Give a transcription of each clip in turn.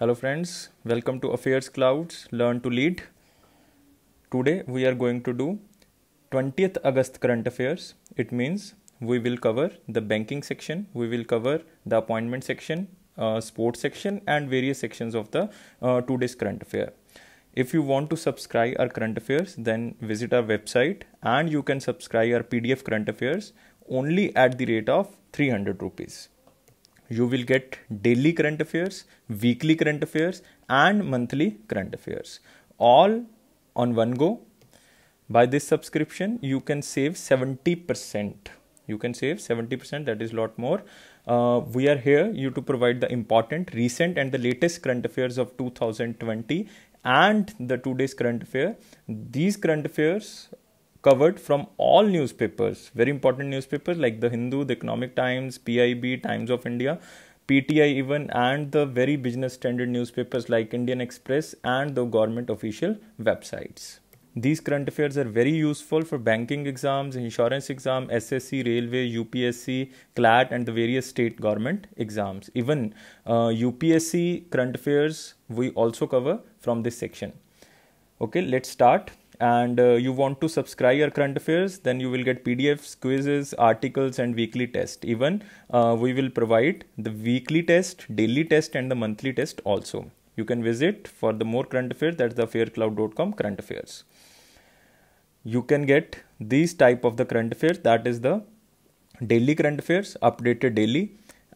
Hello friends, welcome to Affairs Clouds Learn to Lead. Today we are going to do 20th August current affairs. It means we will cover the banking section, we will cover the appointment section, uh, sports section and various sections of the uh, today's current affair. If you want to subscribe our current affairs, then visit our website and you can subscribe our PDF current affairs only at the rate of 300 rupees you will get daily current affairs, weekly current affairs, and monthly current affairs all on one go. By this subscription, you can save 70%. You can save 70%, that is a lot more. Uh, we are here you to provide the important, recent, and the latest current affairs of 2020 and the two days current affair. These current affairs covered from all newspapers, very important newspapers like the Hindu, the Economic Times, PIB, Times of India, PTI even and the very business standard newspapers like Indian Express and the government official websites. These current affairs are very useful for banking exams, insurance exam, SSC, railway, UPSC, CLAT and the various state government exams. Even uh, UPSC current affairs we also cover from this section. Okay, let's start and uh, you want to subscribe your current affairs then you will get pdfs quizzes articles and weekly test even uh, we will provide the weekly test daily test and the monthly test also you can visit for the more current affairs that's the faircloud.com current affairs you can get these type of the current affairs that is the daily current affairs updated daily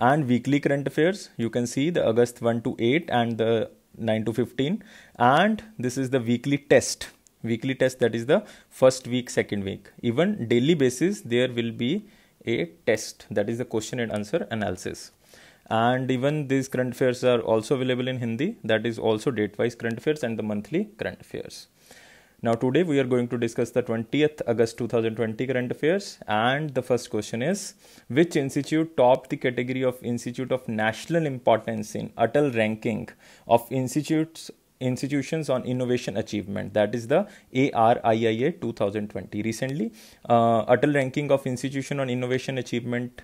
and weekly current affairs you can see the august 1 to 8 and the 9 to 15 and this is the weekly test weekly test that is the first week second week even daily basis there will be a test that is the question and answer analysis and even these current affairs are also available in hindi that is also date wise current affairs and the monthly current affairs now today we are going to discuss the 20th August 2020 current affairs and the first question is which institute topped the category of institute of national importance in Atal ranking of institutes institutions on innovation achievement that is the ARIIA 2020 recently uh, Atal ranking of institution on innovation achievement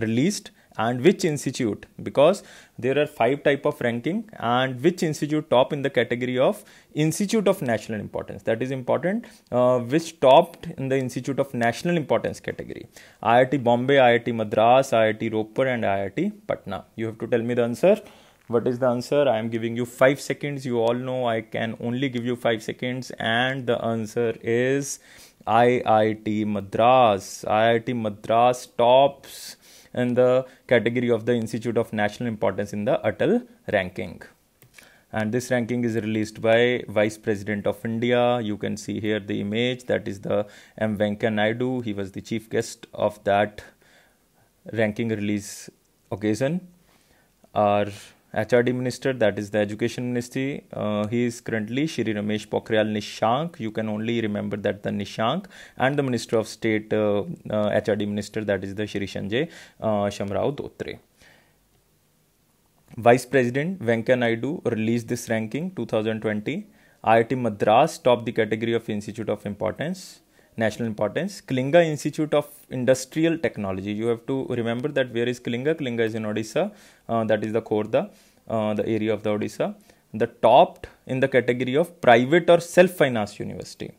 released and which institute because there are five type of ranking and which institute top in the category of institute of national importance that is important uh, which topped in the institute of national importance category iit bombay iit madras iit roper and iit patna you have to tell me the answer what is the answer i am giving you 5 seconds you all know i can only give you 5 seconds and the answer is IIT Madras. IIT Madras tops in the category of the Institute of National Importance in the Atal ranking. And this ranking is released by Vice President of India. You can see here the image that is the M. Venkaya Naidu. He was the chief guest of that ranking release occasion. Our HRD minister, that is the education ministry. Uh, he is currently Shri Ramesh Pokhriyal Nishank. You can only remember that the Nishank and the minister of state, uh, HRD uh, minister, that is the Shri Sanjay uh, Shamrao Dotre. Vice President Venkaya Naidu released this ranking 2020. IIT Madras topped the category of Institute of Importance national importance. Kalinga Institute of Industrial Technology. You have to remember that where is Kalinga? Kalinga is in Odisha. Uh, that is the Korda, uh, the area of the Odisha. The topped in the category of private or self-financed university.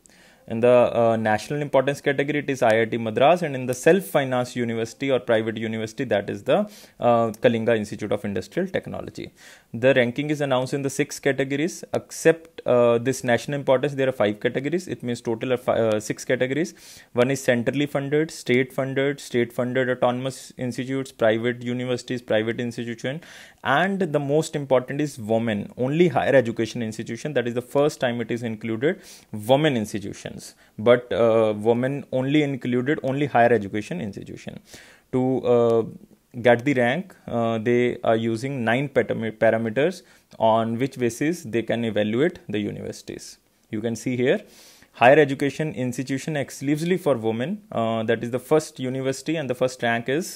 In the uh, national importance category, it is IIT Madras, and in the self-finance university or private university, that is the uh, Kalinga Institute of Industrial Technology. The ranking is announced in the six categories. Except uh, this national importance, there are five categories. It means total of uh, six categories. One is centrally funded, state-funded, state-funded autonomous institutes, private universities, private institution, and the most important is women. Only higher education institution. That is the first time it is included. Women institution institutions but uh, women only included only higher education institution to uh, get the rank uh, they are using nine parameters on which basis they can evaluate the universities you can see here higher education institution exclusively for women uh, that is the first university and the first rank is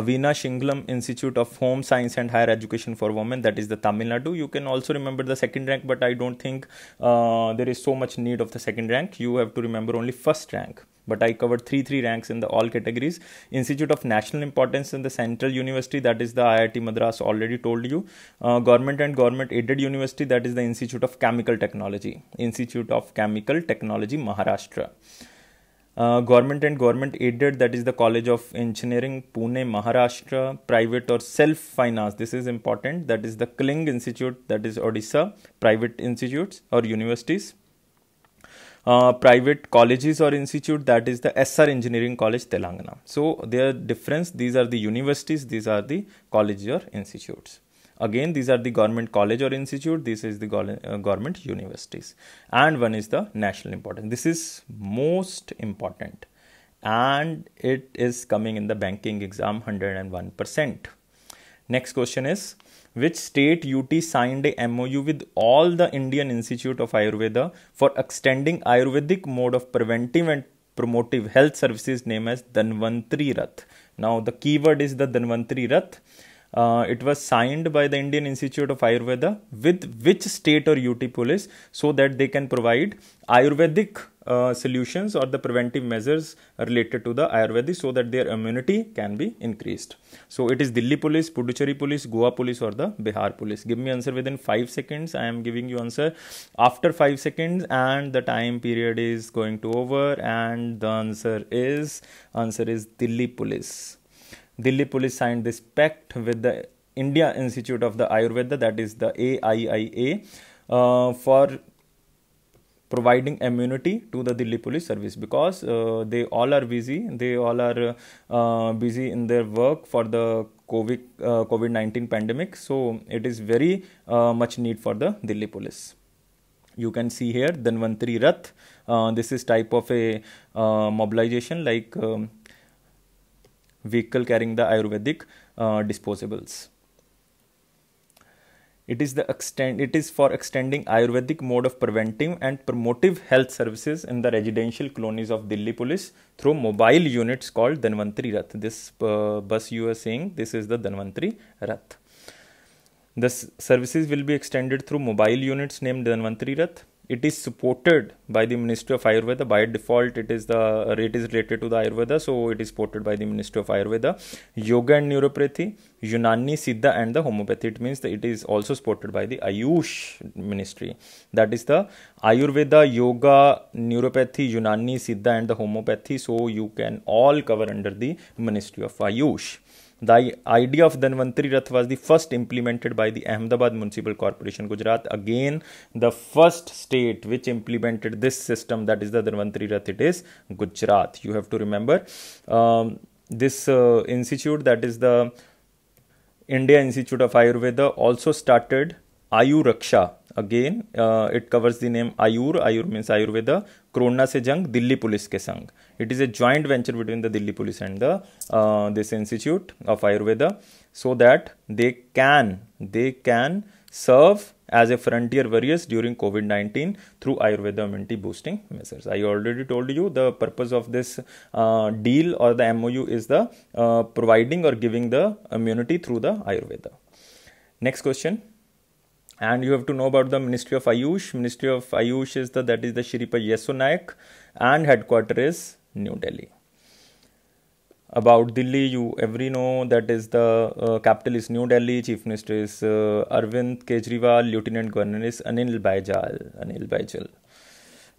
Avina Shinglam Institute of Home Science and Higher Education for Women, that is the Tamil Nadu. You can also remember the second rank, but I don't think uh, there is so much need of the second rank. You have to remember only first rank. But I covered three three ranks in the all categories. Institute of National Importance in the Central University, that is the IIT Madras, already told you. Uh, government and Government Aided University, that is the Institute of Chemical Technology, Institute of Chemical Technology, Maharashtra. Uh, government and government aided that is the college of engineering pune maharashtra private or self finance this is important that is the kling institute that is odisha private institutes or universities uh, private colleges or institute that is the sr engineering college telangana so there are difference these are the universities these are the colleges or institutes again these are the government college or institute this is the go- uh, government universities and one is the national importance this is most important and it is coming in the banking exam 101% next question is which state UT signed a MOU with all the Indian Institute of Ayurveda for extending Ayurvedic mode of preventive and promotive health services named as Danvantri Rath. Now the keyword is the Danvantri Rath uh, it was signed by the Indian Institute of Ayurveda with which state or UT police so that they can provide Ayurvedic uh, solutions or the preventive measures related to the Ayurveda so that their immunity can be increased. So it is Delhi police, Puducherry police, Goa police or the Bihar police. Give me answer within 5 seconds. I am giving you answer after 5 seconds and the time period is going to over and the answer is, answer is Delhi police. Delhi police signed this pact with the India Institute of the Ayurveda, that is the AIIA, uh, for providing immunity to the Delhi police service because uh, they all are busy. They all are uh, busy in their work for the COVID uh, COVID nineteen pandemic. So it is very uh, much need for the Delhi police. You can see here Danvantri Rath. Uh, this is type of a mobilization like. Um, vehicle carrying the Ayurvedic uh, disposables. It is the extend it is for extending Ayurvedic mode of preventive and promotive health services in the residential colonies of Delhi police through mobile units called Danvantri Rath. This uh, bus you are seeing, this is the Danvantri Rath. The services will be extended through mobile units named Danvantri Rath it is supported by the Ministry of Ayurveda. By default, it is the rate uh, is related to the Ayurveda, so it is supported by the Ministry of Ayurveda. Yoga and Neuropathy, Unani, Siddha, and the Homeopathy. It means that it is also supported by the Ayush Ministry. That is the Ayurveda, Yoga, Neuropathy, Unani, Siddha, and the Homeopathy. So you can all cover under the Ministry of Ayush. The idea of Dhanvantari Rath was the first implemented by the Ahmedabad Municipal Corporation, Gujarat. Again, the first state which implemented this system, that is the Dhanvantari Rath, it is Gujarat. You have to remember um, this uh, institute, that is the India Institute of Ayurveda, also started Ayur Raksha. Again, uh, it covers the name Ayur. Ayur means Ayurveda. Corona से जंग Delhi police के संग it is a joint venture between the Delhi police and the this institute of Ayurveda so that they can they can serve as a frontier warriors during covid nineteen through Ayurveda immunity boosting measures I already told you the purpose of this deal और the M O U is the providing और giving the immunity through the Ayurveda next question and you have to know about the Ministry of Ayush. Ministry of Ayush is the that is the Shripa Yeso and headquarter is New Delhi. About Delhi, you every know that is the uh, capital is New Delhi. Chief Minister is uh, Arvind Kejriwal. Lieutenant Governor is Anil Baijal. Anil Baijal.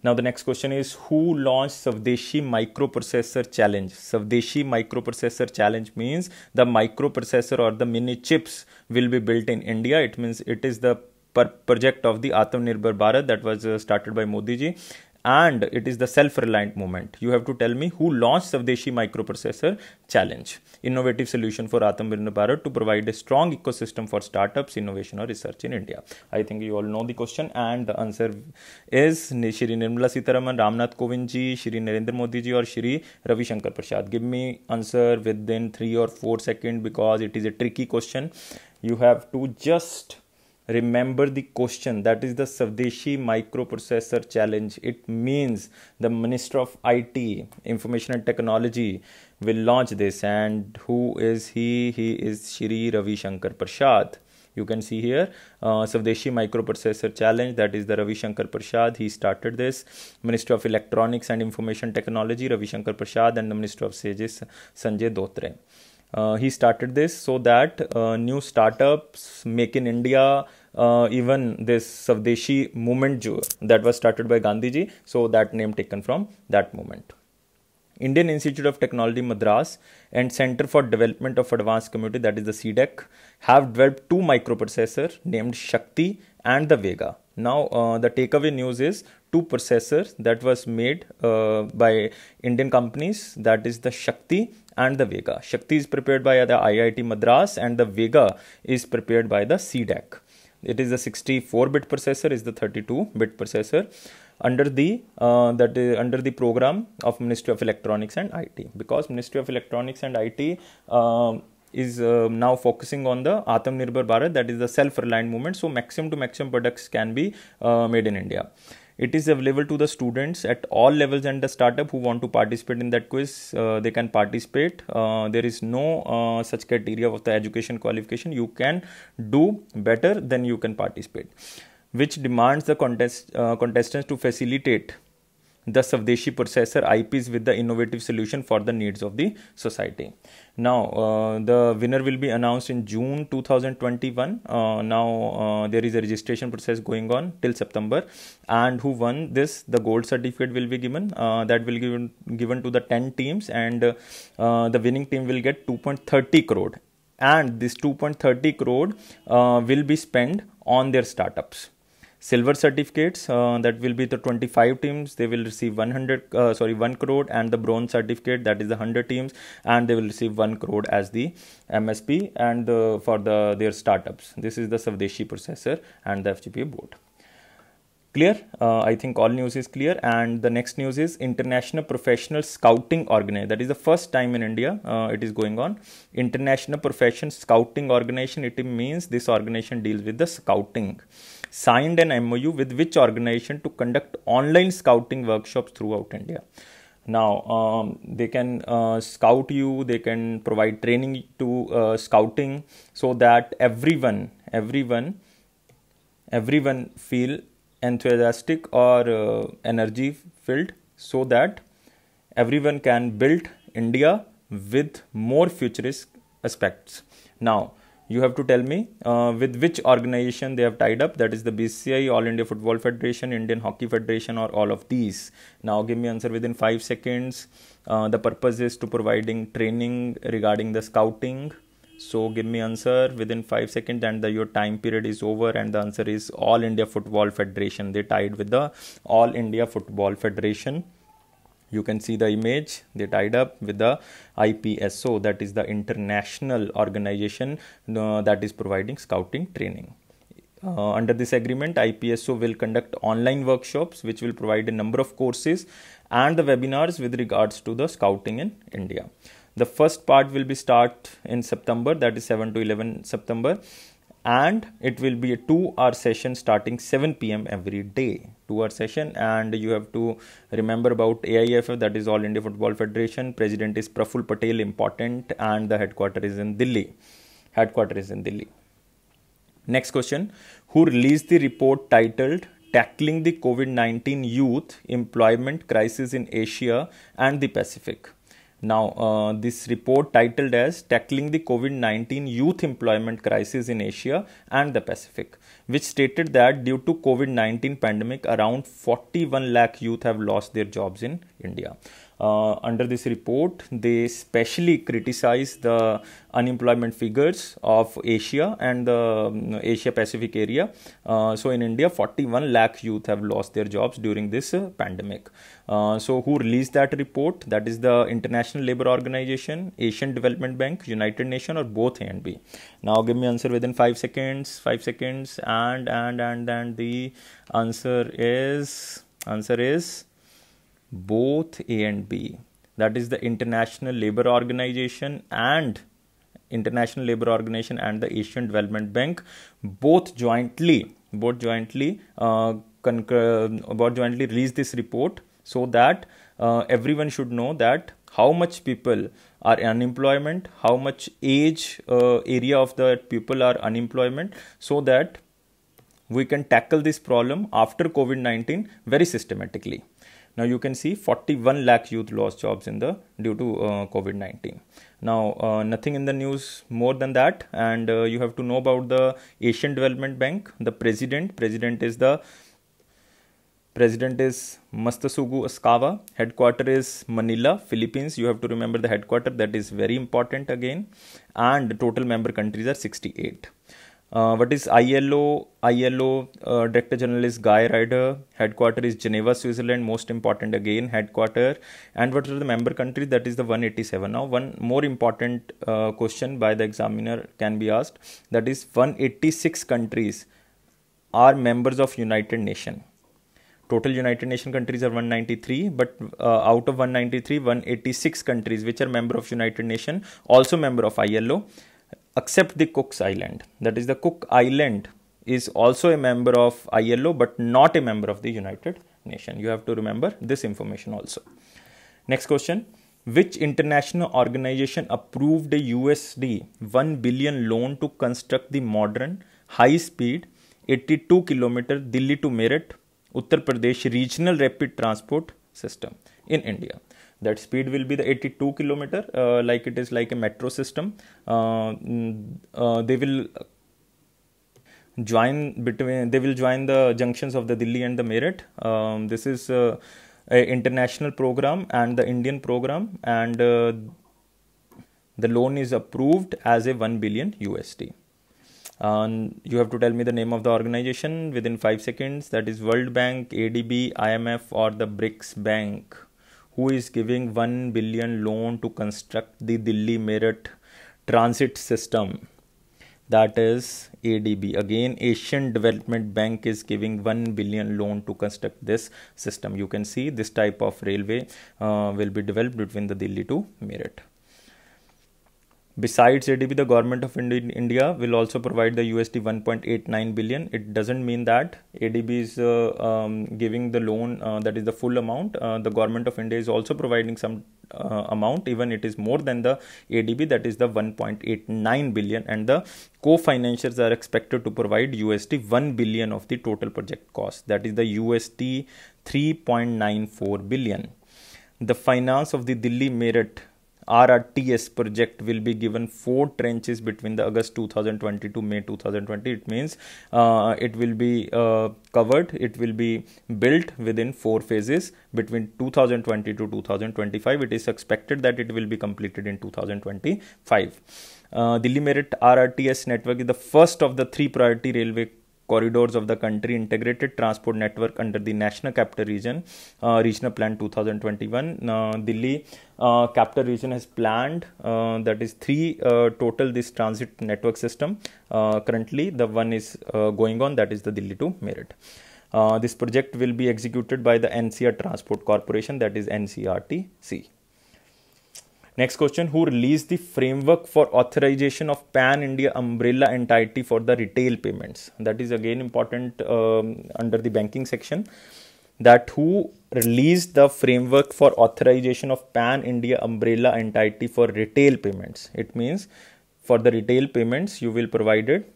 Now the next question is who launched Savdeshi microprocessor challenge? Savdeshi microprocessor challenge means the microprocessor or the mini chips will be built in India. It means it is the project of the Atmanirbhar Bharat that was uh, started by Modi ji and it is the self-reliant movement. You have to tell me who launched Savdeshi Microprocessor Challenge, innovative solution for Atmanirbhar Bharat to provide a strong ecosystem for startups, innovation or research in India. I think you all know the question and the answer is Shri Nirmala Sitaraman, Ramnath Kovind ji, Shri Narendra Modi ji or Shri Ravi Shankar Prasad. Give me answer within 3 or 4 seconds because it is a tricky question. You have to just remember the question that is the Savdeshi microprocessor challenge. It means the Minister of IT, Information and Technology, will launch this. And who is he? He is Shri Ravi Shankar Prasad. You can see here uh, Savdeshi microprocessor challenge. That is the Ravi Shankar Prasad. He started this. Minister of Electronics and Information Technology, Ravi Shankar Prasad, and the Minister of Sages, Sanjay Dotre. Uh, he started this so that uh, new startups, make in India, uh, even this Savdeshi movement that was started by Gandhiji. So that name taken from that movement. Indian Institute of Technology Madras and Center for Development of Advanced Community that is the CDEC have developed two microprocessor named Shakti and the Vega. Now uh, the takeaway news is two processors that was made uh, by Indian companies that is the Shakti and the Vega. Shakti is prepared by the IIT Madras and the Vega is prepared by the CDAC. It is a 64-bit processor, is the 32-bit processor under the uh, that is under the program of Ministry of Electronics and IT because Ministry of Electronics and IT uh, is uh, now focusing on the Nirbhar Bharat that is the self-reliant movement. So maximum to maximum products can be uh, made in India. It is available to the students at all levels and the startup who want to participate in that quiz. Uh, they can participate. Uh, there is no uh, such criteria of the education qualification. You can do better than you can participate, which demands the contest, uh, contestants to facilitate the Savdeshi processor IPs with the innovative solution for the needs of the society. Now, uh, the winner will be announced in June 2021. Uh, now, uh, there is a registration process going on till September. And who won this, the gold certificate will be given. Uh, that will be given, given to the 10 teams and uh, the winning team will get 2.30 crore. And this 2.30 crore uh, will be spent on their startups silver certificates uh, that will be the 25 teams they will receive 100 uh, sorry 1 crore and the bronze certificate that is the 100 teams and they will receive 1 crore as the msp and the, for the their startups this is the savdeshi processor and the fgpa board clear uh, i think all news is clear and the next news is international professional scouting organization that is the first time in india uh, it is going on international professional scouting organization it means this organization deals with the scouting signed an MOU with which organization to conduct online scouting workshops throughout India. Now, um, they can uh, scout you, they can provide training to uh, scouting so that everyone, everyone, everyone feel enthusiastic or uh, energy filled so that everyone can build India with more futuristic aspects. Now, you have to tell me uh, with which organization they have tied up that is the bci all india football federation indian hockey federation or all of these now give me answer within 5 seconds uh, the purpose is to providing training regarding the scouting so give me answer within 5 seconds and the, your time period is over and the answer is all india football federation they tied with the all india football federation you can see the image they tied up with the IPSO that is the international organization uh, that is providing scouting training. Uh, under this agreement, IPSO will conduct online workshops which will provide a number of courses and the webinars with regards to the scouting in India. The first part will be start in September that is 7 to 11 September and it will be a 2 hour session starting 7 pm every day 2 hour session and you have to remember about AIFF that is All India Football Federation president is Praful Patel important and the headquarters is in Delhi headquarters is in Delhi next question who released the report titled tackling the COVID-19 youth employment crisis in Asia and the Pacific now, uh, this report titled as Tackling the COVID 19 Youth Employment Crisis in Asia and the Pacific, which stated that due to COVID 19 pandemic, around 41 lakh youth have lost their jobs in India uh, under this report, they specially criticize the unemployment figures of Asia and the um, Asia Pacific area. Uh, so in India, 41 lakh youth have lost their jobs during this uh, pandemic. Uh, so who released that report? That is the International Labour Organization, Asian Development Bank, United Nations, or both A and B. Now give me answer within five seconds. Five seconds, and and and and the answer is answer is both A and B, that is the International Labour Organization and International Labour Organization and the Asian Development Bank, both jointly, both jointly, uh, concur, both jointly release this report so that uh, everyone should know that how much people are unemployment, how much age uh, area of the people are unemployment, so that we can tackle this problem after COVID 19 very systematically. Now you can see 41 lakh youth lost jobs in the due to uh, COVID-19. Now uh, nothing in the news more than that, and uh, you have to know about the Asian Development Bank, the president. President is the president is Mastasugu Askawa. Headquarter is Manila, Philippines. You have to remember the headquarter. That is very important again. And total member countries are 68. Uh, what is ILO? ILO uh, Director General is Guy Ryder. Headquarter is Geneva, Switzerland. Most important again, headquarter. And what are the member countries? That is the 187. Now, one more important uh, question by the examiner can be asked. That is 186 countries are members of United Nation. Total United Nation countries are 193, but uh, out of 193, 186 countries which are member of United Nation, also member of ILO except the Cook's Island. That is, the Cook Island is also a member of ILO but not a member of the United Nation. You have to remember this information also. Next question Which international organization approved a USD 1 billion loan to construct the modern high speed 82 kilometer Delhi to Meerut Uttar Pradesh regional rapid transport system in India? that speed will be the 82 kilometer uh, like it is like a metro system uh, mm, uh, they will join between they will join the junctions of the Delhi and the Meerut um, this is uh, a international program and the Indian program and the loan is approved as a 1 billion USD and you have to tell me the name of the organization within 5 seconds that is world bank adb imf or the brics bank who is giving 1 billion loan to construct the Delhi Merit transit system that is ADB again Asian Development Bank is giving 1 billion loan to construct this system you can see this type of railway uh, will be developed between the Delhi to Meerut Besides ADB, the government of India will also provide the USD 1.89 billion. It doesn't mean that ADB is uh, um, giving the loan uh, that is the full amount. Uh, the government of India is also providing some uh, amount, even it is more than the ADB, that is the 1.89 billion. And the co-financiers are expected to provide USD 1 billion of the total project cost, that is the USD 3.94 billion. The finance of the Delhi Merit RRTS project will be given four trenches between the August 2020 to May 2020. It means uh, it will be uh, covered. It will be built within four phases between 2020 to 2025. It is expected that it will be completed in 2025. Uh, Delhi Merit RRTS network is the first of the three priority railway corridors of the country integrated transport network under the national capital region uh, regional plan 2021 uh, delhi uh, capital region has planned uh, that is three uh, total this transit network system uh, currently the one is going on that is the delhi to meerut this project will be executed by the NCR Transport Corporation, that is NCRTC. Next question, who released the framework for authorization of pan-India umbrella entity for the retail payments? That is again important um, under the banking section that who released the framework for authorization of pan India umbrella entity for retail payments. It means for the retail payments, you will provide it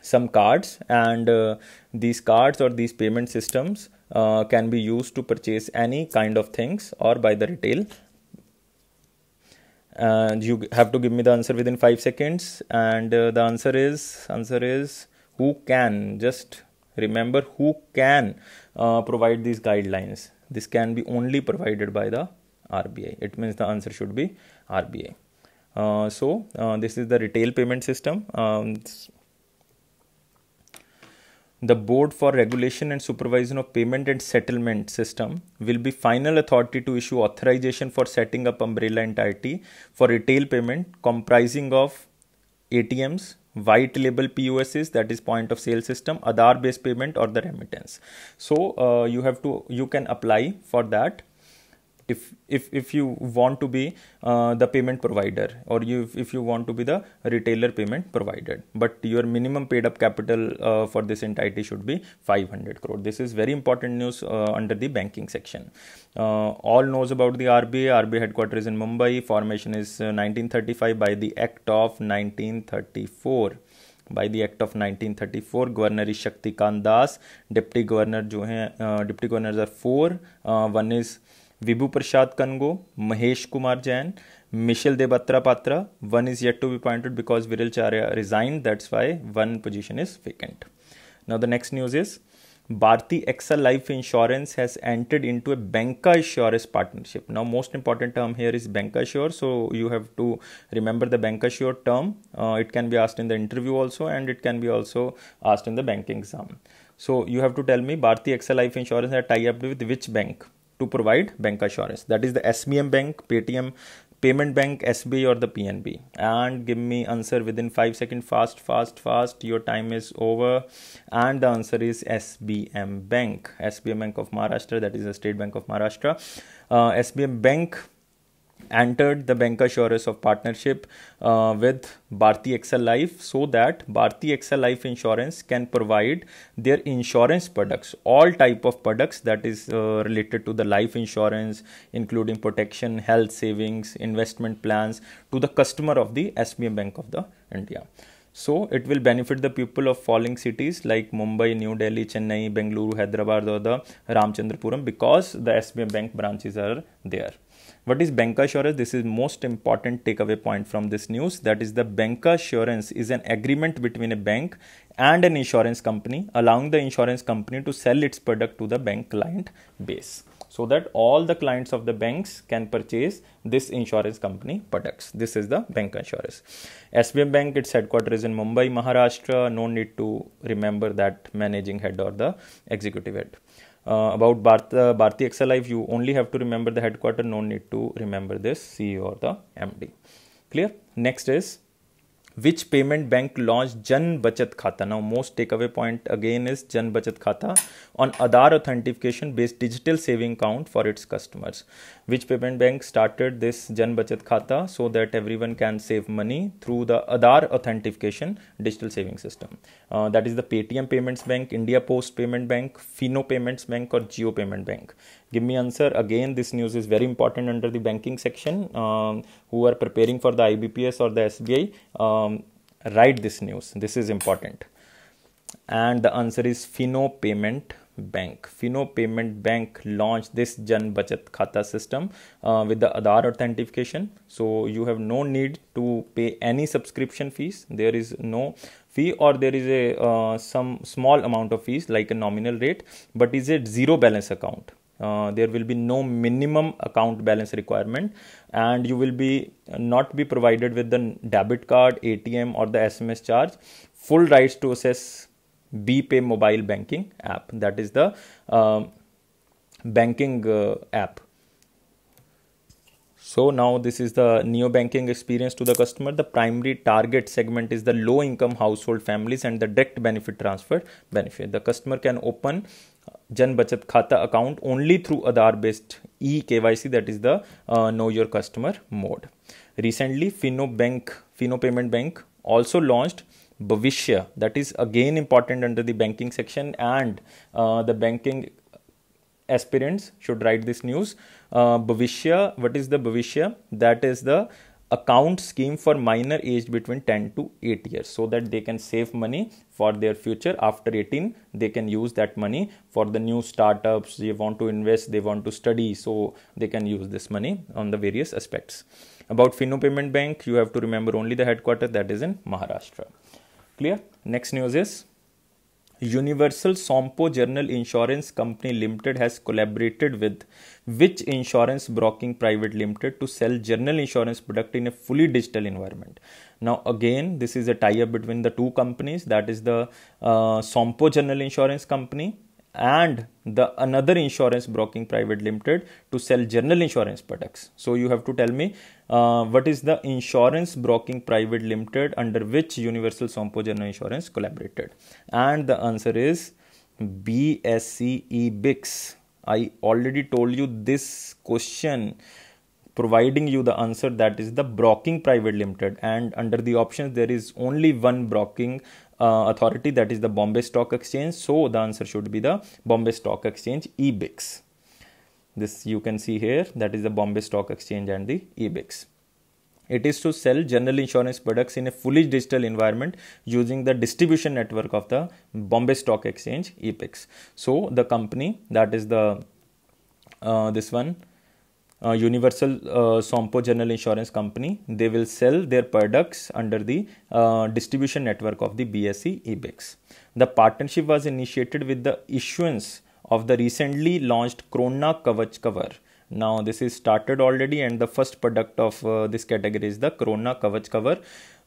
some cards and uh, these cards or these payment systems uh, can be used to purchase any kind of things or by the retail and you have to give me the answer within 5 seconds and uh, the answer is answer is who can just remember who can uh, provide these guidelines this can be only provided by the RBI it means the answer should be RBI uh, so uh, this is the retail payment system um, the Board for Regulation and Supervision of Payment and Settlement System will be final authority to issue authorization for setting up umbrella entity for retail payment comprising of ATMs, white label POSs that is point of sale system, Aadhaar based payment or the remittance. So uh, you have to you can apply for that if if if you want to be uh, the payment provider or you if you want to be the retailer payment provider but your minimum paid up capital uh, for this entity should be 500 crore this is very important news uh, under the banking section uh, all knows about the RBI RBI headquarters in Mumbai formation is 1935 uh, by the act of 1934 By the Act of 1934 Governor is Shaktikanta Das deputy governor जो deputy governors are four four uh, One is Vibhu Prashad Kango, Mahesh Kumar Jain, Michel Debatra Patra. One is yet to be appointed because Viral Charya resigned. That's why one position is vacant. Now the next news is Bharti XL Life Insurance has entered into a Banca partnership. Now, most important term here is Banca So, you have to remember the Banca term. Uh, it can be asked in the interview also, and it can be also asked in the banking exam. So, you have to tell me Bharti XL Life Insurance had tie up with which bank? to provide bank assurance that is the sbm bank paytm payment bank sb or the pnb and give me answer within 5 second fast fast fast your time is over and the answer is sbm bank sbm bank of maharashtra that is the state bank of maharashtra uh, sbm bank entered the bank assurance of partnership uh, with Bharti XL Life so that Bharti XL Life Insurance can provide their insurance products, all type of products that is uh, related to the life insurance, including protection, health savings, investment plans to the customer of the SBM Bank of the India. So it will benefit the people of falling cities like Mumbai, New Delhi, Chennai, Bengaluru, Hyderabad, or the Ramchandrapuram because the SBI bank branches are there what is bank assurance? this is most important takeaway point from this news that is the bank assurance is an agreement between a bank and an insurance company allowing the insurance company to sell its product to the bank client base so that all the clients of the banks can purchase this insurance company products. This is the bank assurance. SBI Bank, its headquarters in Mumbai, Maharashtra. No need to remember that managing head or the executive head. Uh, about Bharti, uh, Bharti you only have to remember the headquarter, no need to remember this CEO or the MD. Clear? Next is which payment bank launched Jan Bachat Khata? Now, most takeaway point again is Jan Bachat Khata on Aadhaar authentication based digital saving account for its customers. Which payment bank started this Jan Bachat Khata so that everyone can save money through the Aadhaar authentication digital saving system? Uh, that is the Paytm Payments Bank, India Post Payment Bank, Fino Payments Bank, or Geo Payment Bank give me answer again this news is very important under the banking section um, who are preparing for the ibps or the sbi um, write this news this is important and the answer is fino payment bank fino payment bank launched this jan bachat khata system uh, with the aadhaar authentication so you have no need to pay any subscription fees there is no fee or there is a uh, some small amount of fees like a nominal rate but is it zero balance account uh, there will be no minimum account balance requirement and you will be not be provided with the debit card atm or the sms charge full rights to access bpay mobile banking app that is the uh, banking uh, app so now this is the neo banking experience to the customer. The primary target segment is the low income household families and the direct benefit transfer benefit. The customer can open Jan Bachat account only through Aadhaar based eKYC that is the uh, know your customer mode. Recently Fino Bank Fino Payment Bank also launched Bhavishya that is again important under the banking section and uh, the banking aspirants should write this news. Uh, what is the Bhavishya that is the account scheme for minor aged between 10 to 8 years so that they can save money for their future after 18 they can use that money for the new startups they want to invest they want to study so they can use this money on the various aspects about fino payment bank you have to remember only the headquarter that is in maharashtra clear next news is Universal Sompo General Insurance Company Limited has collaborated with which insurance broking private limited to sell general insurance product in a fully digital environment now again this is a tie up between the two companies that is the uh, sompo general insurance company and the another insurance broking private limited to sell general insurance products so you have to tell me uh, what is the insurance broking private limited under which universal sompo general insurance collaborated and the answer is bsce bix i already told you this question providing you the answer that is the Broking Private Limited. And under the options, there is only one broking uh, authority that is the Bombay Stock Exchange. So the answer should be the Bombay Stock Exchange EBIX. This you can see here that is the Bombay Stock Exchange and the EBIX. It is to sell general insurance products in a fully digital environment using the distribution network of the Bombay Stock Exchange EPEX. So the company that is the uh, this one uh, Universal uh, Sompo General Insurance Company. They will sell their products under the uh, distribution network of the BSE EBEX. The partnership was initiated with the issuance of the recently launched Krona Kavach cover. Now this is started already and the first product of uh, this category is the Krona Kavach cover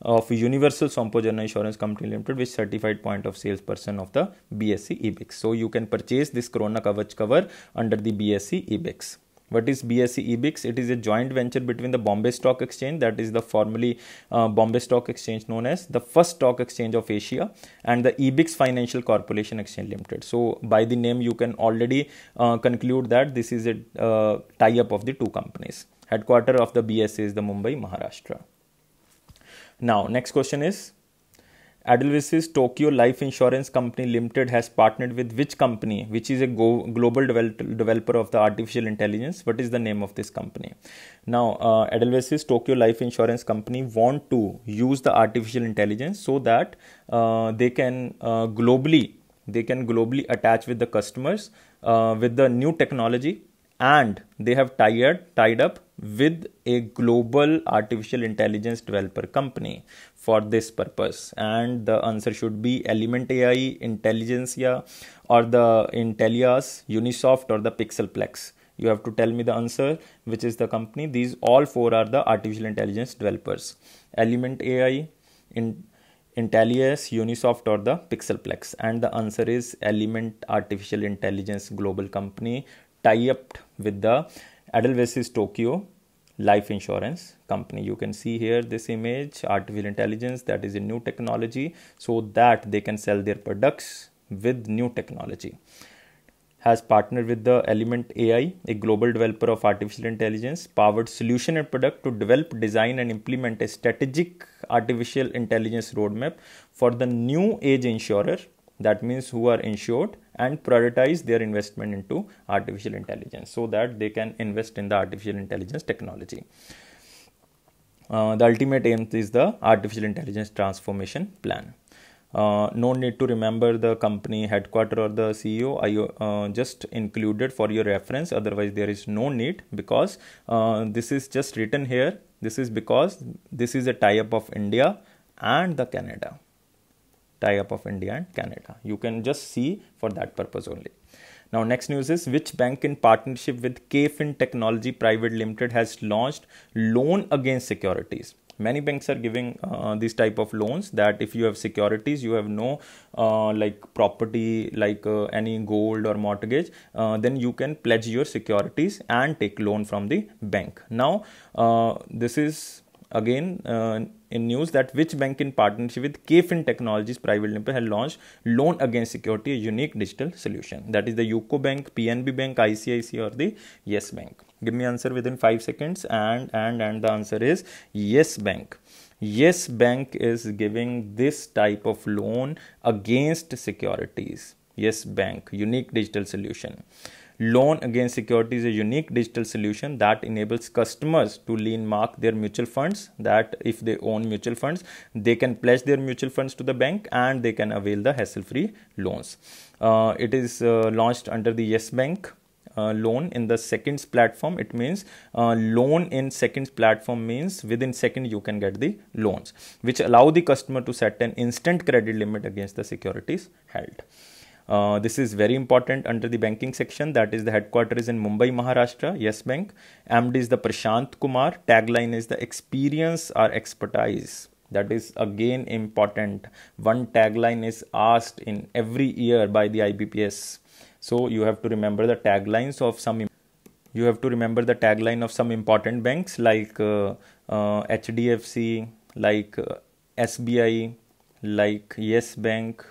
of Universal Sompo General Insurance Company Limited which certified point of sales person of the BSE EBEX. So you can purchase this Krona Kavach cover under the BSE EBEX. What is BSE eBix? It is a joint venture between the Bombay Stock Exchange, that is the formerly uh, Bombay Stock Exchange known as the first stock exchange of Asia, and the eBix Financial Corporation Exchange Limited. So by the name, you can already uh, conclude that this is a uh, tie-up of the two companies. Headquarter of the BSE is the Mumbai, Maharashtra. Now, next question is Adelvis's Tokyo Life Insurance Company Limited has partnered with which company, which is a go- global devel- developer of the artificial intelligence? What is the name of this company? Now, uh, Adelvis's Tokyo Life Insurance Company want to use the artificial intelligence so that uh, they can uh, globally they can globally attach with the customers uh, with the new technology, and they have tied tied up with a global artificial intelligence developer company for this purpose and the answer should be element ai intelligentsia or the intellias unisoft or the pixelplex you have to tell me the answer which is the company these all four are the artificial intelligence developers element ai in intellias unisoft or the pixelplex and the answer is element artificial intelligence global company tie up with the Edelweiss is Tokyo life insurance company you can see here this image artificial intelligence that is a new technology so that they can sell their products with new technology has partnered with the element ai a global developer of artificial intelligence powered solution and product to develop design and implement a strategic artificial intelligence roadmap for the new age insurer that means who are insured and prioritize their investment into artificial intelligence so that they can invest in the artificial intelligence technology. Uh, the ultimate aim is the artificial intelligence transformation plan. Uh, no need to remember the company headquarter or the CEO. I uh, just included for your reference. Otherwise, there is no need because uh, this is just written here. This is because this is a tie up of India and the Canada tie-up of India and Canada. You can just see for that purpose only. Now, next news is which bank in partnership with KFin Technology Private Limited has launched loan against securities. Many banks are giving uh, these type of loans that if you have securities, you have no uh, like property, like uh, any gold or mortgage, uh, then you can pledge your securities and take loan from the bank. Now, uh, this is again uh, in news that which bank in partnership with KFin Technologies Private Limited has launched loan against security, a unique digital solution. That is the UCO Bank, PNB Bank, ICICI or the Yes Bank. Give me answer within five seconds and and and the answer is Yes Bank. Yes Bank is giving this type of loan against securities. Yes Bank, unique digital solution. Loan against security is a unique digital solution that enables customers to lean mark their mutual funds that if they own mutual funds, they can pledge their mutual funds to the bank and they can avail the hassle-free loans. Uh, it is uh, launched under the Yes Bank uh, loan in the seconds platform it means uh, loan in seconds platform means within second you can get the loans which allow the customer to set an instant credit limit against the securities held uh, this is very important under the banking section. That is the headquarters in Mumbai, Maharashtra, Yes Bank. AMD is the Prashant Kumar. Tagline is the experience or expertise. That is again important. One tagline is asked in every year by the IBPS. So you have to remember the taglines of some. You have to remember the tagline of some important banks like uh, uh, HDFC, like uh, SBI, like Yes Bank,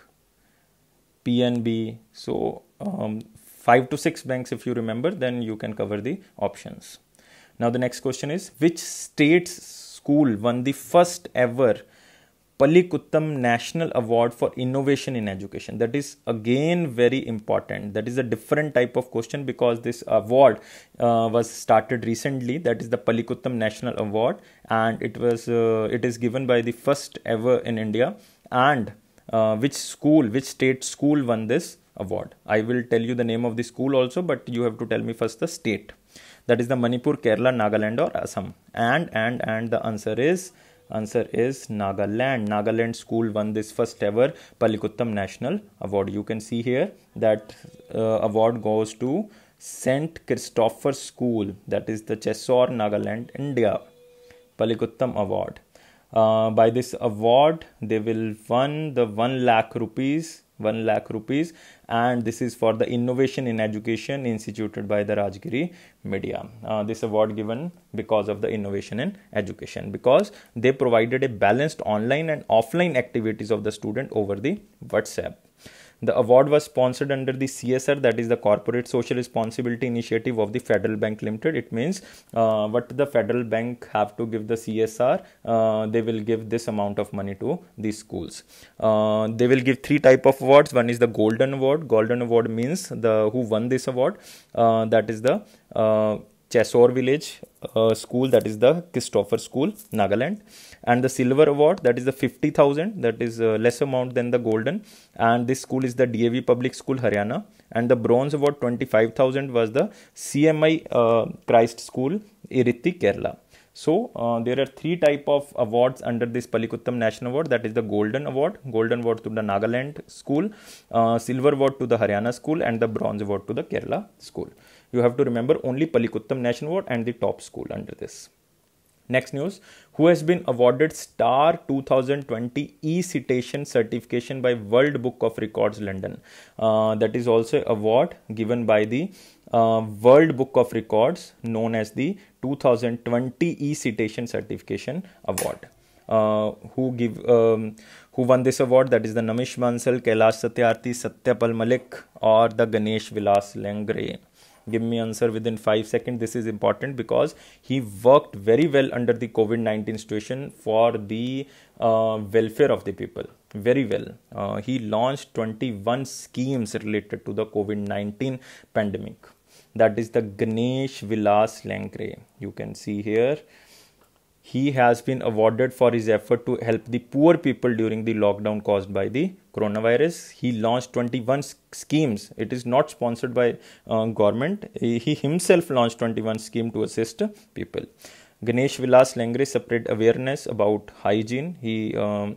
PNB. So um, five to six banks, if you remember, then you can cover the options. Now the next question is which state's school won the first ever Palikuttam National Award for Innovation in Education. That is again very important. That is a different type of question because this award uh, was started recently. That is the Palikuttam National Award, and it was uh, it is given by the first ever in India and uh, which school, which state school won this award. I will tell you the name of the school also, but you have to tell me first the state. That is the Manipur, Kerala, Nagaland, or Assam. And and and the answer is answer is Nagaland. Nagaland school won this first ever Palikuttam National Award. You can see here that uh, award goes to Saint Christopher School, that is the Chessore, Nagaland, India. Palikuttam Award. Uh, by this award, they will win the 1 lakh rupees 1 lakh rupees and this is for the innovation in education instituted by the rajgiri media uh, this award given because of the innovation in education because they provided a balanced online and offline activities of the student over the whatsapp the award was sponsored under the CSR, that is the Corporate Social Responsibility Initiative of the Federal Bank Limited. It means uh, what the Federal Bank have to give the CSR, uh, they will give this amount of money to these schools. Uh, they will give three type of awards. One is the Golden Award. Golden Award means the who won this award. Uh, that is the uh, Chessore Village uh, School, that is the Christopher School, Nagaland and the silver award that is the 50000 that is a uh, less amount than the golden and this school is the DAV public school Haryana and the bronze award 25000 was the CMI uh, Christ school Erithi, Kerala so uh, there are three type of awards under this Palikuttam National Award. That is the Golden Award, Golden Award to the Nagaland School, uh, Silver Award to the Haryana School, and the Bronze Award to the Kerala School. You have to remember only Palikuttam National Award and the top school under this. Next news who has been awarded Star 2020 e-citation certification by World Book of Records London. Uh, that is also award given by the uh, World Book of Records known as the 2020 e-citation certification award. Uh, who give um, who won this award that is the Namish Mansal, Kailash Satyarthi, Satyapal Malik or the Ganesh Vilas Langre give me answer within 5 seconds this is important because he worked very well under the covid-19 situation for the uh, welfare of the people very well uh, he launched 21 schemes related to the covid-19 pandemic that is the ganesh vilas lankre you can see here he has been awarded for his effort to help the poor people during the lockdown caused by the coronavirus. He launched 21 schemes. It is not sponsored by uh, government. He himself launched 21 scheme to assist people. Ganesh Vilas Lengre spread awareness about hygiene. He um,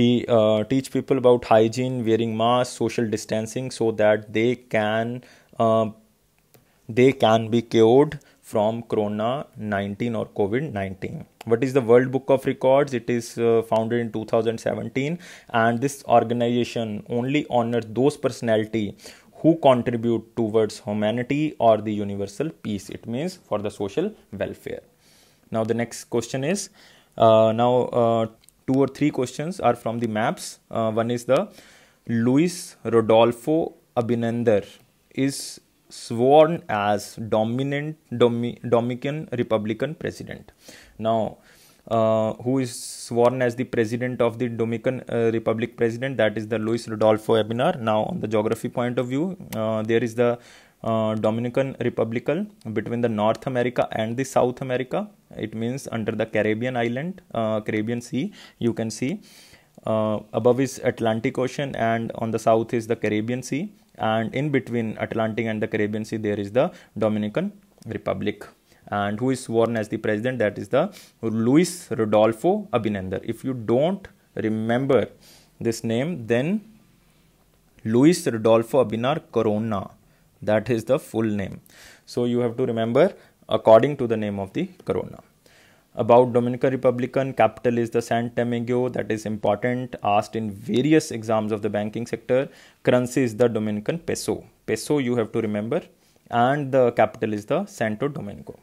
he uh, teach people about hygiene, wearing masks, social distancing, so that they can uh, they can be cured from Corona 19 or COVID 19. What is the World Book of Records? It is uh, founded in 2017, and this organization only honors those personality who contribute towards humanity or the universal peace. It means for the social welfare. Now the next question is uh, now uh, two or three questions are from the maps. Uh, one is the Luis Rodolfo Abinander is sworn as dominant Domi- Dominican Republican president. Now, uh, who is sworn as the president of the Dominican uh, Republic president? That is the Luis Rodolfo Abinar. Now, on the geography point of view, uh, there is the uh, Dominican Republic between the North America and the South America. It means under the Caribbean island, uh, Caribbean Sea. You can see uh, above is Atlantic Ocean, and on the south is the Caribbean Sea and in between Atlantic and the Caribbean Sea there is the Dominican Republic and who is sworn as the president that is the Luis Rodolfo Abinander if you don't remember this name then Luis Rodolfo Abinar Corona that is the full name so you have to remember according to the name of the corona about Dominican Republican. Capital is the San Domingo that is important, asked in various exams of the banking sector. Currency is the Dominican peso. Peso you have to remember and the capital is the Santo Domingo.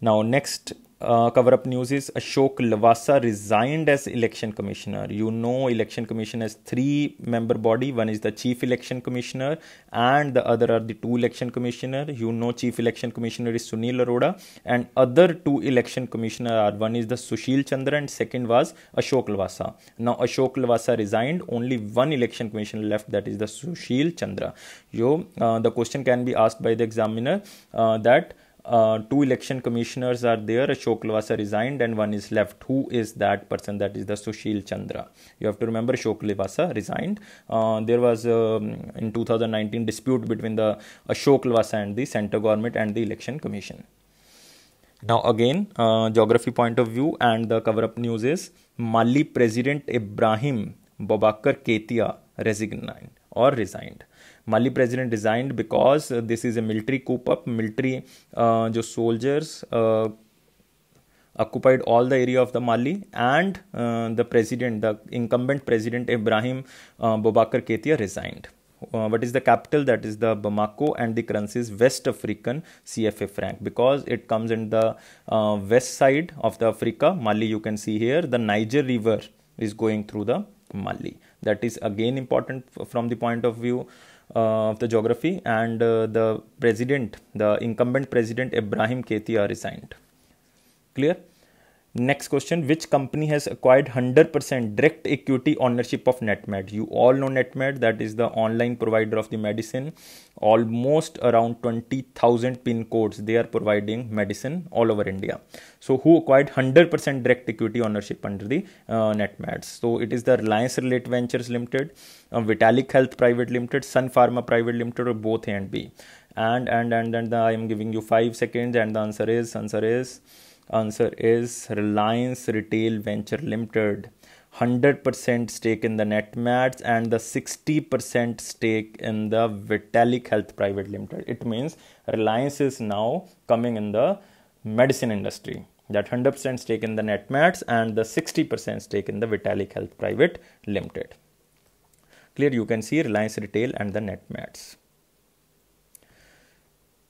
Now next uh, cover up news is Ashok Lavasa resigned as election commissioner. You know, election commission has three member body. One is the chief election commissioner, and the other are the two election commissioner. You know, chief election commissioner is Sunil Arora, and other two election commissioner are one is the Sushil Chandra, and second was Ashok Lavasa. Now, Ashok Lavasa resigned. Only one election commissioner left. That is the Sushil Chandra. You, uh, the question can be asked by the examiner uh, that. Uh, two election commissioners are there. Ashok Lavasa resigned and one is left. Who is that person? That is the Sushil Chandra. You have to remember Ashok Lavasa resigned. Uh, there was um, in 2019 dispute between the Ashok Lavasa and the centre government and the election commission. Now again, uh, geography point of view and the cover up news is Mali President Ibrahim Babakar Ketia resigned or resigned. Mali president resigned because uh, this is a military coup up. Military जो uh, soldiers uh, occupied all the area of the Mali and the president, the incumbent president Ibrahim Bobakar Keita resigned. Uh, what is the capital that is the bamako and the currency is west african cfa franc because it comes in the uh, west side of the africa mali you can see here the niger river is going through the mali that is again important from the point of view uh, of the geography, and uh, the president, the incumbent president Ibrahim Ketia, resigned. Clear? Next question, which company has acquired 100% direct equity ownership of NetMed? You all know NetMed, that is the online provider of the medicine. Almost around 20,000 pin codes, they are providing medicine all over India. So who acquired 100% direct equity ownership under the uh, NetMeds? So it is the Reliance Relate Ventures Limited, uh, Vitalik Health Private Limited, Sun Pharma Private Limited or both A and B. And, and, and, and the, I am giving you 5 seconds and the answer is, answer is Answer is Reliance Retail Venture Limited. 100% stake in the NetMats and the 60% stake in the Vitalik Health Private Limited. It means Reliance is now coming in the medicine industry. That 100% stake in the NetMats and the 60% stake in the Vitalik Health Private Limited. Clear, you can see Reliance Retail and the NetMats.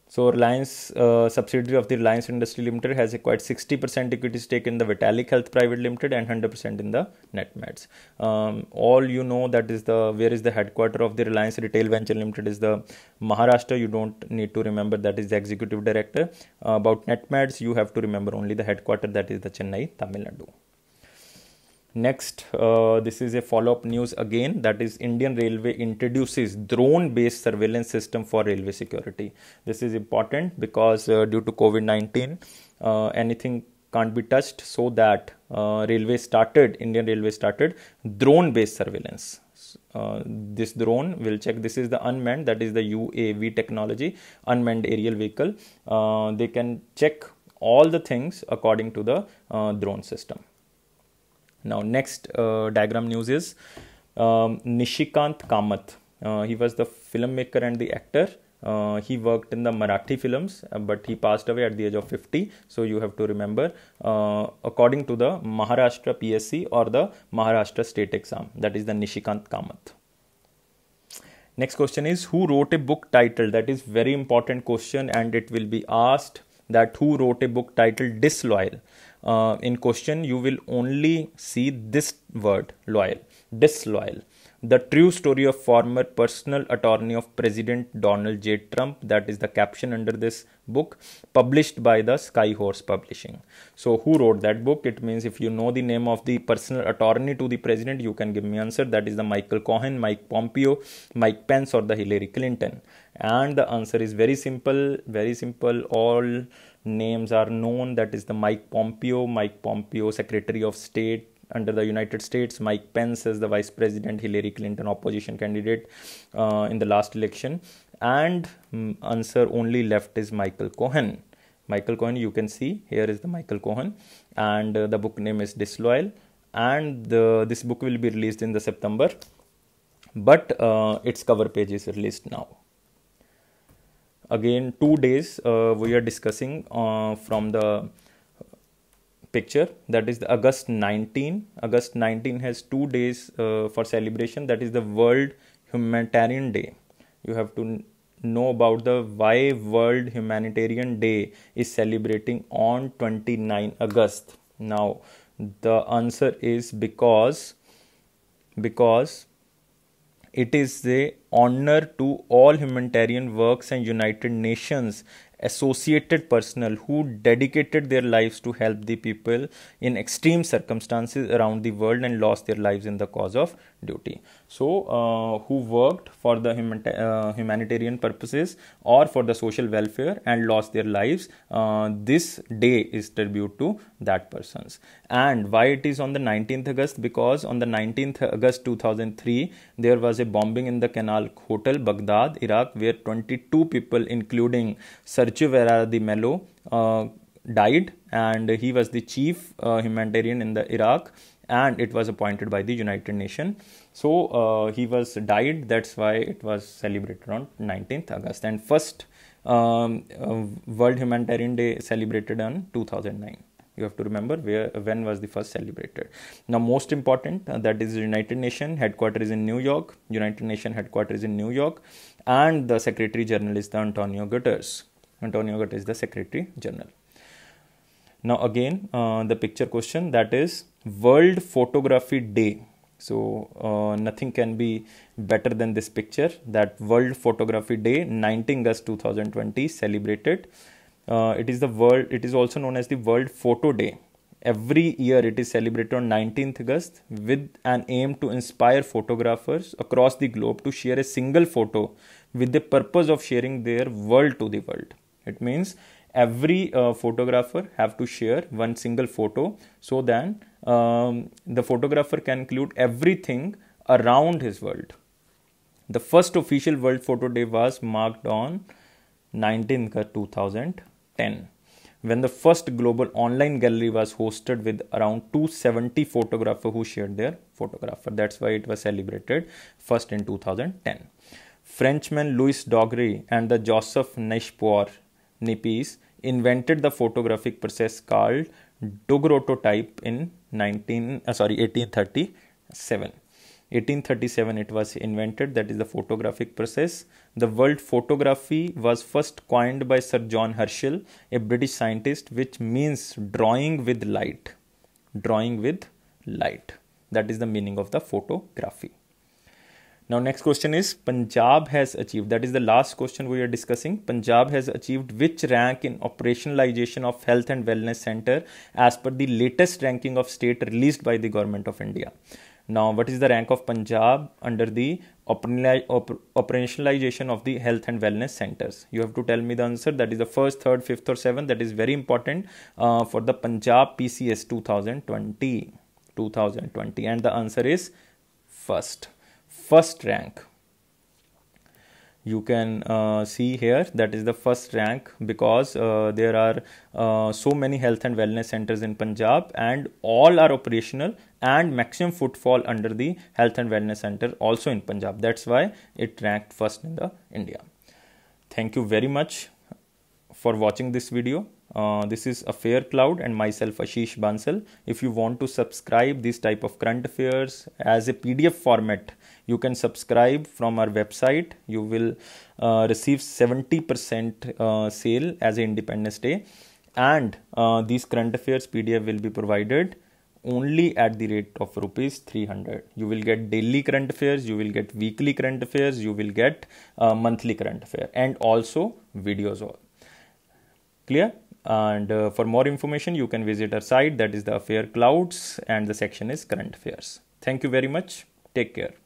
So Reliance, uh, subsidiary of the Reliance Industry Limited, has acquired 60% equity stake in the Vitalik Health Private Limited and 100% in the NetMeds. Um, all you know that is the where is the headquarter of the Reliance Retail Venture Limited is the Maharashtra. You don't need to remember that is the executive director. Uh, about NetMeds, you have to remember only the headquarter that is the Chennai, Tamil Nadu next uh, this is a follow-up news again that is indian railway introduces drone-based surveillance system for railway security this is important because uh, due to covid-19 uh, anything can't be touched so that uh, railway started indian railway started drone-based surveillance uh, this drone will check this is the unmanned that is the uav technology unmanned aerial vehicle uh, they can check all the things according to the drone system now, next uh, diagram news is um, Nishikant Kamath. Uh, he was the filmmaker and the actor. Uh, he worked in the Marathi films, uh, but he passed away at the age of 50. So you have to remember, uh, according to the Maharashtra PSC or the Maharashtra State Exam, that is the Nishikant Kamath. Next question is who wrote a book title? That is very important question, and it will be asked that who wrote a book titled Disloyal uh, in question you will only see this word loyal disloyal the true story of former personal attorney of president donald j trump that is the caption under this book published by the skyhorse publishing so who wrote that book it means if you know the name of the personal attorney to the president you can give me answer that is the michael cohen mike pompeo mike pence or the hillary clinton and the answer is very simple very simple all names are known that is the Mike Pompeo, Mike Pompeo, Secretary of State under the United States, Mike Pence as the Vice President, Hillary Clinton opposition candidate uh, in the last election, and mm, answer only left is Michael Cohen. Michael Cohen, you can see here is the Michael Cohen, and uh, the book name is Disloyal, and the, this book will be released in the September, but uh, its cover page is released now again two days uh, we are discussing uh, from the picture that is the august 19 august 19 has two days uh, for celebration that is the world humanitarian day you have to know about the why world humanitarian day is celebrating on 29 august now the answer is because because it is the honor to all humanitarian works and United Nations associated personnel who dedicated their lives to help the people in extreme circumstances around the world and lost their lives in the cause of duty so uh, who worked for the uh, humanitarian purposes or for the social welfare and lost their lives uh, this day is tribute to that persons and why it is on the 19th august because on the 19th august 2003 there was a bombing in the canal hotel baghdad iraq where 22 people including sergio vera mello uh, died and he was the chief uh, humanitarian in the iraq and it was appointed by the united nations so uh, he was died. That's why it was celebrated on 19th August. And first um, uh, World Humanitarian Day celebrated on 2009 you have to remember where when was the first celebrated now most important uh, that is united nation headquarters in new york united nation headquarters in new york and the secretary general is the antonio guterres antonio guterres is the secretary general now again uh, the picture question that is world photography day so uh, nothing can be better than this picture that World Photography Day 19 August 2020 celebrated. Uh, it is the world. It is also known as the World Photo Day. Every year it is celebrated on 19th August with an aim to inspire photographers across the globe to share a single photo with the purpose of sharing their world to the world. It means every uh, photographer have to share one single photo so then um, the photographer can include everything around his world the first official world photo day was marked on 19th 2010 when the first global online gallery was hosted with around 270 photographers who shared their photographer that's why it was celebrated first in 2010 frenchman louis dogry and the joseph neichpour Nippies invented the photographic process called daguerreotype in 19 uh, sorry 1837 1837 it was invented that is the photographic process the word photography was first coined by sir john herschel a british scientist which means drawing with light drawing with light that is the meaning of the photography now, next question is Punjab has achieved, that is the last question we are discussing. Punjab has achieved which rank in operationalization of health and wellness center as per the latest ranking of state released by the government of India? Now, what is the rank of Punjab under the operationalization of the health and wellness centers? You have to tell me the answer. That is the first, third, fifth, or seventh. That is very important uh, for the Punjab PCS 2020. 2020. And the answer is first first rank you can uh, see here that is the first rank because uh, there are uh, so many health and wellness centers in Punjab and all are operational and maximum footfall under the health and wellness center also in Punjab. That's why it ranked first in the India. Thank you very much for watching this video. Uh, this is a fair cloud and myself Ashish Bansal. If you want to subscribe this type of current affairs as a PDF format, you can subscribe from our website you will uh, receive 70% uh, sale as independence day and uh, these current affairs pdf will be provided only at the rate of rupees 300 you will get daily current affairs you will get weekly current affairs you will get uh, monthly current affair and also videos all clear and uh, for more information you can visit our site that is the affair clouds and the section is current affairs thank you very much take care